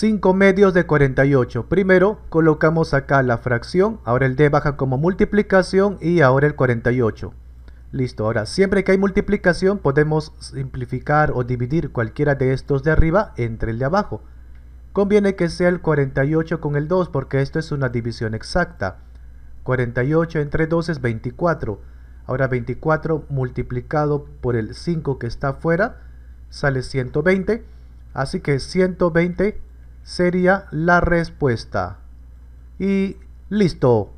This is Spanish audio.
5 medios de 48. Primero colocamos acá la fracción, ahora el D baja como multiplicación y ahora el 48. Listo, ahora siempre que hay multiplicación podemos simplificar o dividir cualquiera de estos de arriba entre el de abajo. Conviene que sea el 48 con el 2 porque esto es una división exacta. 48 entre 2 es 24. Ahora 24 multiplicado por el 5 que está afuera sale 120. Así que 120 sería la respuesta. Y listo.